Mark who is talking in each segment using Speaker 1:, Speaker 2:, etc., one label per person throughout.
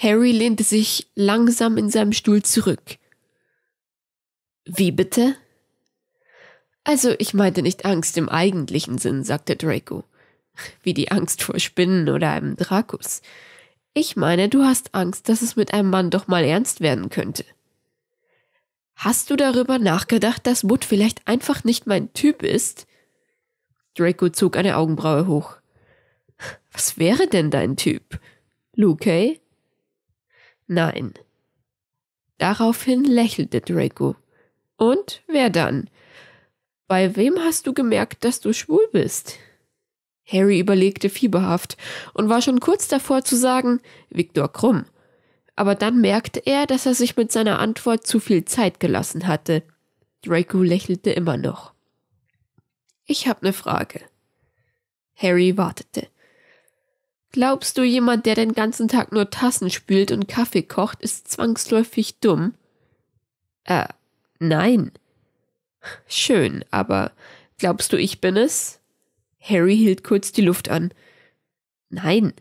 Speaker 1: Harry lehnte sich langsam in seinem Stuhl zurück. Wie bitte? Also, ich meinte nicht Angst im eigentlichen Sinn, sagte Draco, wie die Angst vor Spinnen oder einem Drakus. Ich meine, du hast Angst, dass es mit einem Mann doch mal ernst werden könnte. Hast du darüber nachgedacht, dass Wood vielleicht einfach nicht mein Typ ist? Draco zog eine Augenbraue hoch. Was wäre denn dein Typ? Luke? Nein. Daraufhin lächelte Draco. Und wer dann? Bei wem hast du gemerkt, dass du schwul bist? Harry überlegte fieberhaft und war schon kurz davor zu sagen, Viktor Krumm. Aber dann merkte er, dass er sich mit seiner Antwort zu viel Zeit gelassen hatte. Draco lächelte immer noch. Ich habe ne Frage. Harry wartete. Glaubst du, jemand, der den ganzen Tag nur Tassen spült und Kaffee kocht, ist zwangsläufig dumm? Äh, nein. Schön, aber glaubst du, ich bin es? Harry hielt kurz die Luft an. Nein.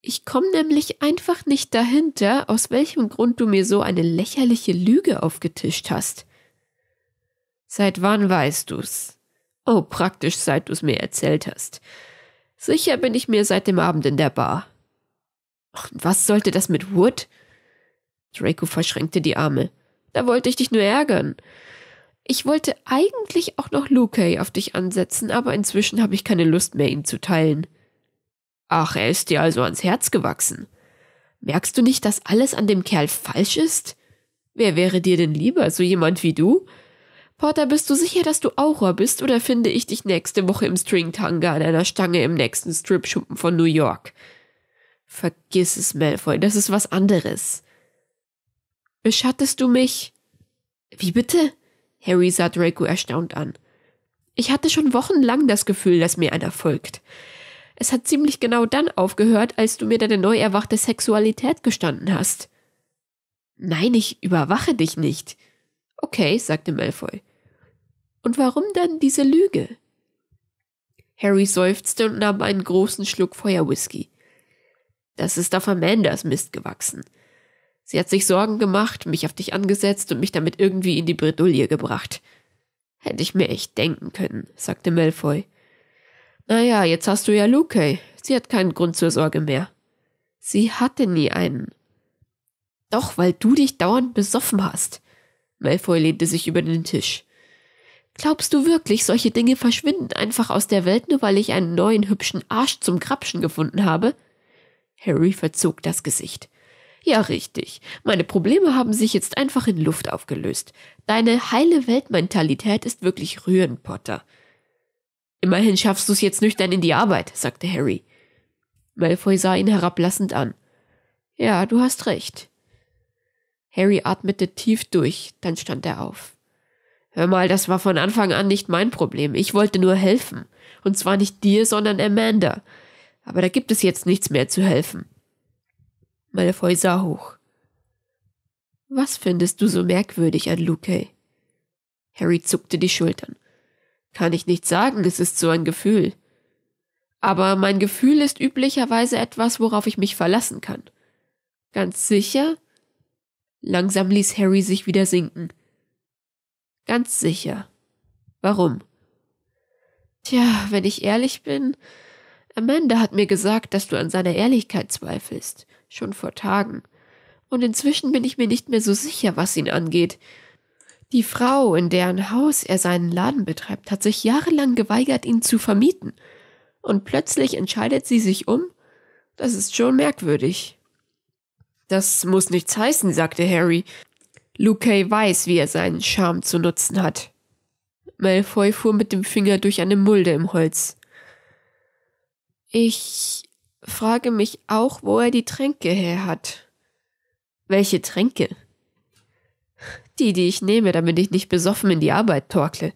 Speaker 1: Ich komme nämlich einfach nicht dahinter, aus welchem Grund du mir so eine lächerliche Lüge aufgetischt hast. Seit wann weißt du's? Oh, praktisch seit du's mir erzählt hast. Sicher bin ich mir seit dem Abend in der Bar. Und was sollte das mit Wood? Draco verschränkte die Arme. Da wollte ich dich nur ärgern. Ich wollte eigentlich auch noch Luke auf dich ansetzen, aber inzwischen habe ich keine Lust mehr, ihn zu teilen. Ach, er ist dir also ans Herz gewachsen. Merkst du nicht, dass alles an dem Kerl falsch ist? Wer wäre dir denn lieber, so jemand wie du? Porter, bist du sicher, dass du Aura bist oder finde ich dich nächste Woche im Stringtanga an einer Stange im nächsten Stripschuppen von New York? Vergiss es, Malfoy, das ist was anderes. Beschattest du mich? Wie bitte? Harry sah Draco erstaunt an. Ich hatte schon wochenlang das Gefühl, dass mir einer folgt. Es hat ziemlich genau dann aufgehört, als du mir deine neu erwachte Sexualität gestanden hast. Nein, ich überwache dich nicht. Okay, sagte Malfoy. Und warum dann diese Lüge? Harry seufzte und nahm einen großen Schluck Feuerwhisky. Das ist auf Amandas Mist gewachsen. Sie hat sich Sorgen gemacht, mich auf dich angesetzt und mich damit irgendwie in die Bredouille gebracht. Hätte ich mir echt denken können, sagte Malfoy. Naja, jetzt hast du ja Luke. Sie hat keinen Grund zur Sorge mehr. Sie hatte nie einen. Doch, weil du dich dauernd besoffen hast. Malfoy lehnte sich über den Tisch. Glaubst du wirklich, solche Dinge verschwinden einfach aus der Welt, nur weil ich einen neuen hübschen Arsch zum Krapschen gefunden habe? Harry verzog das Gesicht. Ja, richtig. Meine Probleme haben sich jetzt einfach in Luft aufgelöst. Deine heile Weltmentalität ist wirklich rührend, Potter. Immerhin schaffst du es jetzt nüchtern in die Arbeit, sagte Harry. Malfoy sah ihn herablassend an. Ja, du hast recht. Harry atmete tief durch, dann stand er auf. Hör mal, das war von Anfang an nicht mein Problem. Ich wollte nur helfen. Und zwar nicht dir, sondern Amanda. Aber da gibt es jetzt nichts mehr zu helfen. Malfoy sah hoch. Was findest du so merkwürdig an Luke? Harry zuckte die Schultern. Kann ich nicht sagen, es ist so ein Gefühl. Aber mein Gefühl ist üblicherweise etwas, worauf ich mich verlassen kann. Ganz sicher? Langsam ließ Harry sich wieder sinken. Ganz sicher. Warum? Tja, wenn ich ehrlich bin, Amanda hat mir gesagt, dass du an seiner Ehrlichkeit zweifelst, schon vor Tagen. Und inzwischen bin ich mir nicht mehr so sicher, was ihn angeht. Die Frau, in deren Haus er seinen Laden betreibt, hat sich jahrelang geweigert, ihn zu vermieten. Und plötzlich entscheidet sie sich um? Das ist schon merkwürdig. Das muss nichts heißen, sagte Harry. Luke weiß, wie er seinen Charme zu nutzen hat. Malfoy fuhr mit dem Finger durch eine Mulde im Holz. Ich frage mich auch, wo er die Tränke her hat. Welche Tränke? Die, die ich nehme, damit ich nicht besoffen in die Arbeit torkle.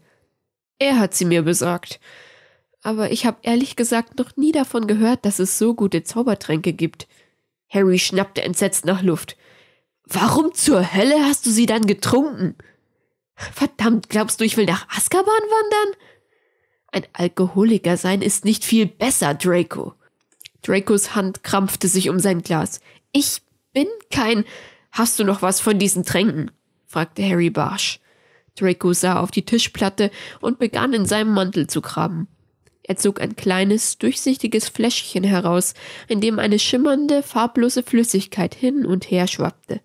Speaker 1: Er hat sie mir besorgt. Aber ich habe ehrlich gesagt noch nie davon gehört, dass es so gute Zaubertränke gibt. Harry schnappte entsetzt nach Luft. Warum zur Hölle hast du sie dann getrunken? Verdammt, glaubst du, ich will nach Azkaban wandern? Ein Alkoholiker sein ist nicht viel besser, Draco. Dracos Hand krampfte sich um sein Glas. Ich bin kein. Hast du noch was von diesen Tränken? fragte Harry barsch. Draco sah auf die Tischplatte und begann in seinem Mantel zu graben. Er zog ein kleines, durchsichtiges Fläschchen heraus, in dem eine schimmernde, farblose Flüssigkeit hin und her schwappte.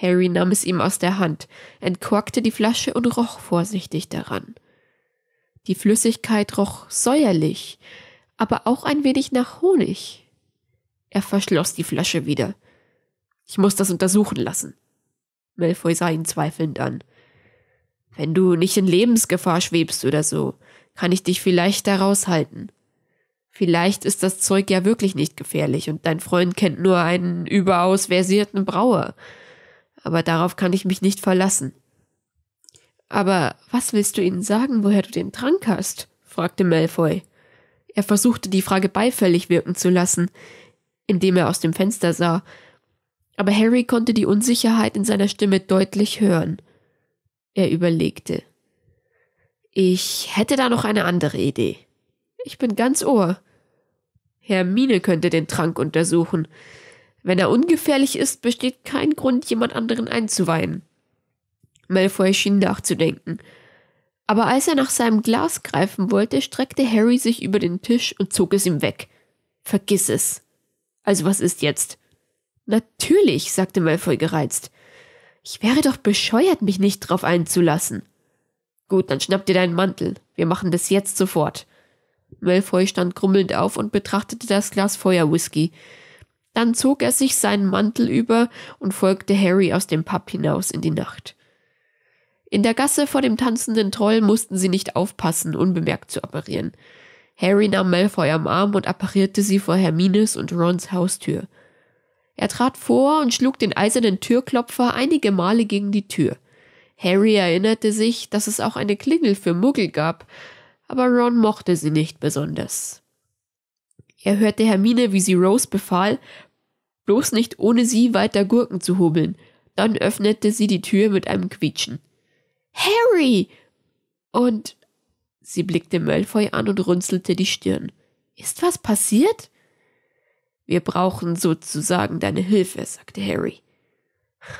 Speaker 1: Harry nahm es ihm aus der Hand, entkorkte die Flasche und roch vorsichtig daran. Die Flüssigkeit roch säuerlich, aber auch ein wenig nach Honig. Er verschloss die Flasche wieder. Ich muss das untersuchen lassen. Malfoy sah ihn zweifelnd an. Wenn du nicht in Lebensgefahr schwebst oder so, kann ich dich vielleicht daraus halten. Vielleicht ist das Zeug ja wirklich nicht gefährlich und dein Freund kennt nur einen überaus versierten Brauer aber darauf kann ich mich nicht verlassen. Aber was willst du ihnen sagen, woher du den Trank hast? fragte Malfoy. Er versuchte die Frage beifällig wirken zu lassen, indem er aus dem Fenster sah, aber Harry konnte die Unsicherheit in seiner Stimme deutlich hören. Er überlegte. Ich hätte da noch eine andere Idee. Ich bin ganz ohr. Hermine könnte den Trank untersuchen. Wenn er ungefährlich ist, besteht kein Grund, jemand anderen einzuweihen. Malfoy schien nachzudenken. Aber als er nach seinem Glas greifen wollte, streckte Harry sich über den Tisch und zog es ihm weg. Vergiss es. Also was ist jetzt? Natürlich, sagte Malfoy gereizt. Ich wäre doch bescheuert, mich nicht drauf einzulassen. Gut, dann schnapp dir deinen Mantel. Wir machen das jetzt sofort. Malfoy stand grummelnd auf und betrachtete das Glas Feuerwhisky. Dann zog er sich seinen Mantel über und folgte Harry aus dem Pub hinaus in die Nacht. In der Gasse vor dem tanzenden Troll mussten sie nicht aufpassen, unbemerkt zu apparieren. Harry nahm Malfoy am Arm und apparierte sie vor Hermines und Rons Haustür. Er trat vor und schlug den eisernen Türklopfer einige Male gegen die Tür. Harry erinnerte sich, dass es auch eine Klingel für Muggel gab, aber Ron mochte sie nicht besonders. Er hörte Hermine, wie sie Rose befahl, bloß nicht ohne sie weiter Gurken zu hobeln. Dann öffnete sie die Tür mit einem Quietschen. Harry! Und sie blickte Malfoy an und runzelte die Stirn. Ist was passiert? Wir brauchen sozusagen deine Hilfe, sagte Harry.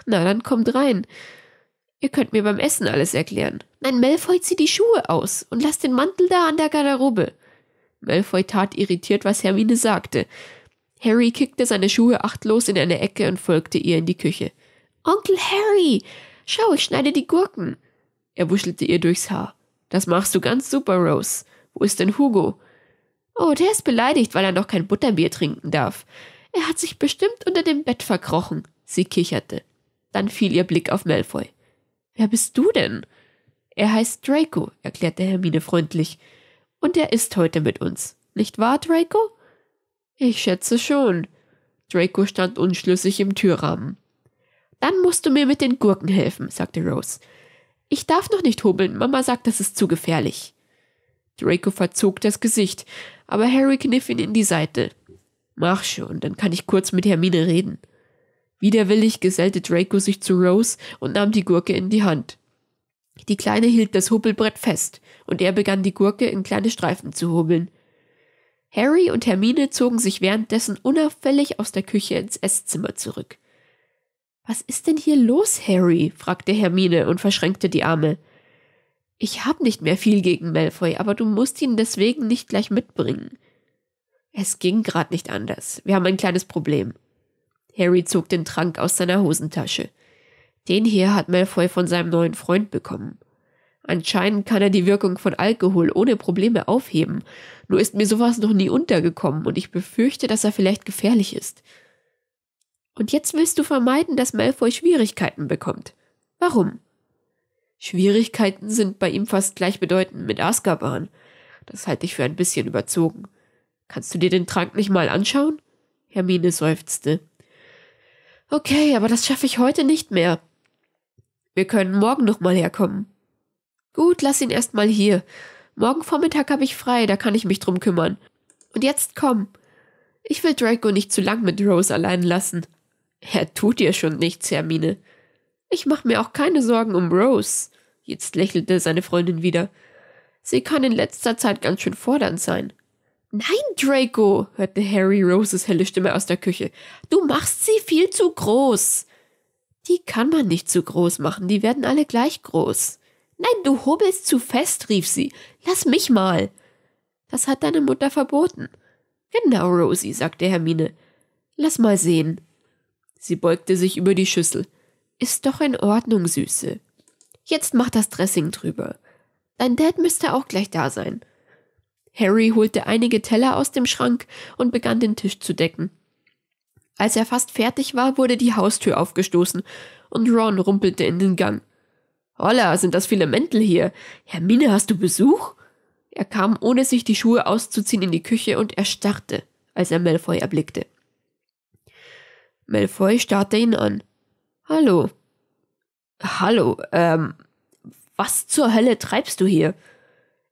Speaker 1: Na, dann kommt rein. Ihr könnt mir beim Essen alles erklären. Nein, Malfoy, zieh die Schuhe aus und lass den Mantel da an der Garderobe. Malfoy tat irritiert, was Hermine sagte. Harry kickte seine Schuhe achtlos in eine Ecke und folgte ihr in die Küche. Onkel Harry! Schau, ich schneide die Gurken! Er wuschelte ihr durchs Haar. Das machst du ganz super, Rose. Wo ist denn Hugo? Oh, der ist beleidigt, weil er noch kein Butterbier trinken darf. Er hat sich bestimmt unter dem Bett verkrochen. Sie kicherte. Dann fiel ihr Blick auf Malfoy. Wer bist du denn? Er heißt Draco, erklärte Hermine freundlich. Und er ist heute mit uns, nicht wahr, Draco? Ich schätze schon. Draco stand unschlüssig im Türrahmen. Dann musst du mir mit den Gurken helfen, sagte Rose. Ich darf noch nicht hobeln, Mama sagt, das ist zu gefährlich. Draco verzog das Gesicht, aber Harry kniff ihn in die Seite. Mach schon, dann kann ich kurz mit Hermine reden. Widerwillig gesellte Draco sich zu Rose und nahm die Gurke in die Hand. Die Kleine hielt das Hubbelbrett fest, und er begann die Gurke in kleine Streifen zu hubbeln. Harry und Hermine zogen sich währenddessen unauffällig aus der Küche ins Esszimmer zurück. Was ist denn hier los, Harry? fragte Hermine und verschränkte die Arme. Ich hab nicht mehr viel gegen Malfoy, aber du musst ihn deswegen nicht gleich mitbringen. Es ging grad nicht anders. Wir haben ein kleines Problem. Harry zog den Trank aus seiner Hosentasche. Den hier hat Malfoy von seinem neuen Freund bekommen. Anscheinend kann er die Wirkung von Alkohol ohne Probleme aufheben. Nur ist mir sowas noch nie untergekommen und ich befürchte, dass er vielleicht gefährlich ist. Und jetzt willst du vermeiden, dass Malfoy Schwierigkeiten bekommt. Warum? Schwierigkeiten sind bei ihm fast gleichbedeutend mit Azkaban. Das halte ich für ein bisschen überzogen. Kannst du dir den Trank nicht mal anschauen? Hermine seufzte. Okay, aber das schaffe ich heute nicht mehr. Wir können morgen nochmal herkommen. Gut, lass ihn erstmal hier. Morgen Vormittag habe ich frei, da kann ich mich drum kümmern. Und jetzt komm. Ich will Draco nicht zu lang mit Rose allein lassen. Er tut dir schon nichts, Hermine. Ich mache mir auch keine Sorgen um Rose. Jetzt lächelte seine Freundin wieder. Sie kann in letzter Zeit ganz schön fordernd sein. Nein, Draco, hörte Harry Roses helle Stimme aus der Küche. Du machst sie viel zu groß. Die kann man nicht zu groß machen, die werden alle gleich groß. Nein, du hobelst zu fest, rief sie. Lass mich mal. Das hat deine Mutter verboten. Genau, Rosie, sagte Hermine. Lass mal sehen. Sie beugte sich über die Schüssel. Ist doch in Ordnung, Süße. Jetzt mach das Dressing drüber. Dein Dad müsste auch gleich da sein. Harry holte einige Teller aus dem Schrank und begann den Tisch zu decken. Als er fast fertig war, wurde die Haustür aufgestoßen und Ron rumpelte in den Gang. Holla, sind das viele Mäntel hier. Hermine, hast du Besuch? Er kam, ohne sich die Schuhe auszuziehen, in die Küche und erstarrte, als er Malfoy erblickte. Malfoy starrte ihn an. Hallo. Hallo, ähm, was zur Hölle treibst du hier?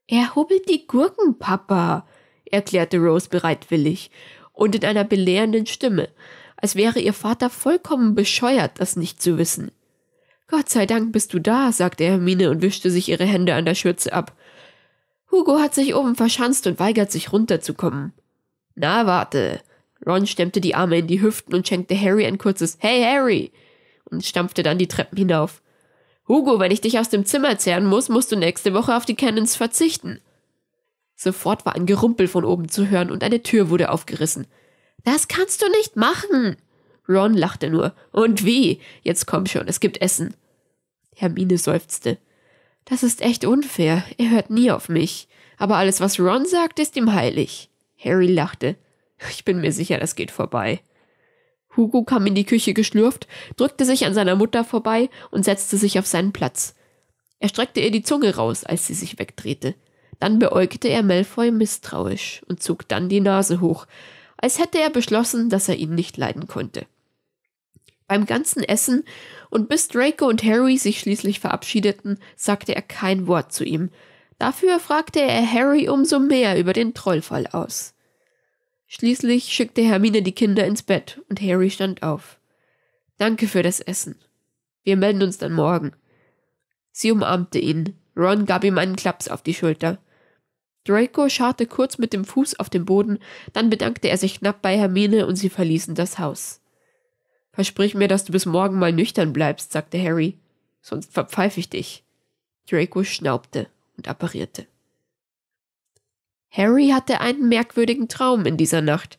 Speaker 1: Er hubbelt die Gurken, Papa, erklärte Rose bereitwillig und in einer belehrenden Stimme, als wäre ihr Vater vollkommen bescheuert, das nicht zu wissen. Gott sei Dank bist du da, sagte Hermine und wischte sich ihre Hände an der Schürze ab. Hugo hat sich oben verschanzt und weigert sich runterzukommen. Na, warte. Ron stemmte die Arme in die Hüften und schenkte Harry ein kurzes Hey Harry und stampfte dann die Treppen hinauf. Hugo, wenn ich dich aus dem Zimmer zerren muss, musst du nächste Woche auf die Cannons verzichten. Sofort war ein Gerumpel von oben zu hören und eine Tür wurde aufgerissen. Das kannst du nicht machen! Ron lachte nur. Und wie? Jetzt komm schon, es gibt Essen. Hermine seufzte. Das ist echt unfair. Er hört nie auf mich. Aber alles, was Ron sagt, ist ihm heilig. Harry lachte. Ich bin mir sicher, das geht vorbei. Hugo kam in die Küche geschlürft, drückte sich an seiner Mutter vorbei und setzte sich auf seinen Platz. Er streckte ihr die Zunge raus, als sie sich wegdrehte. Dann beäugte er Malfoy misstrauisch und zog dann die Nase hoch, als hätte er beschlossen, dass er ihn nicht leiden konnte. Beim ganzen Essen und bis Draco und Harry sich schließlich verabschiedeten, sagte er kein Wort zu ihm. Dafür fragte er Harry umso mehr über den Trollfall aus. Schließlich schickte Hermine die Kinder ins Bett und Harry stand auf. Danke für das Essen. Wir melden uns dann morgen. Sie umarmte ihn. Ron gab ihm einen Klaps auf die Schulter. Draco scharrte kurz mit dem Fuß auf den Boden, dann bedankte er sich knapp bei Hermine und sie verließen das Haus. Versprich mir, dass du bis morgen mal nüchtern bleibst, sagte Harry, sonst verpfeif ich dich. Draco schnaubte und apparierte. Harry hatte einen merkwürdigen Traum in dieser Nacht.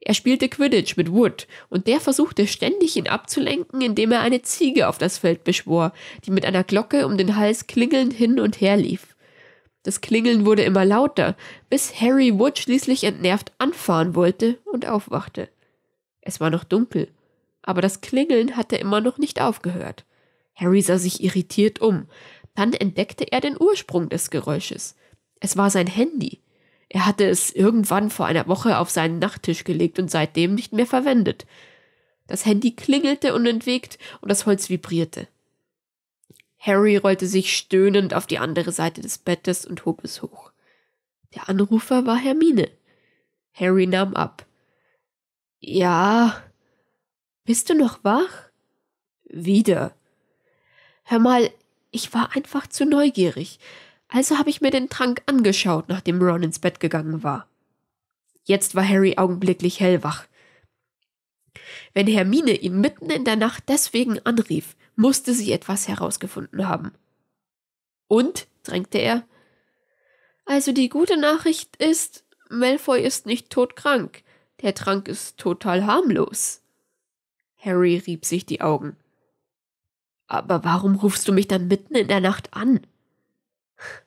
Speaker 1: Er spielte Quidditch mit Wood, und der versuchte ständig ihn abzulenken, indem er eine Ziege auf das Feld beschwor, die mit einer Glocke um den Hals klingelnd hin und her lief. Das Klingeln wurde immer lauter, bis Harry Wood schließlich entnervt anfahren wollte und aufwachte. Es war noch dunkel, aber das Klingeln hatte immer noch nicht aufgehört. Harry sah sich irritiert um. Dann entdeckte er den Ursprung des Geräusches. Es war sein Handy. Er hatte es irgendwann vor einer Woche auf seinen Nachttisch gelegt und seitdem nicht mehr verwendet. Das Handy klingelte unentwegt und das Holz vibrierte. Harry rollte sich stöhnend auf die andere Seite des Bettes und hob es hoch. Der Anrufer war Hermine. Harry nahm ab. Ja. Bist du noch wach? Wieder. Hör mal, ich war einfach zu neugierig. Also habe ich mir den Trank angeschaut, nachdem Ron ins Bett gegangen war. Jetzt war Harry augenblicklich hellwach. Wenn Hermine ihn mitten in der Nacht deswegen anrief, musste sie etwas herausgefunden haben. Und? drängte er. Also die gute Nachricht ist, Malfoy ist nicht todkrank. Der Trank ist total harmlos. Harry rieb sich die Augen. Aber warum rufst du mich dann mitten in der Nacht an?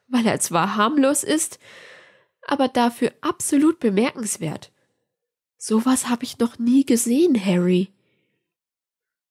Speaker 1: Weil er zwar harmlos ist, aber dafür absolut bemerkenswert. Sowas habe ich noch nie gesehen, Harry.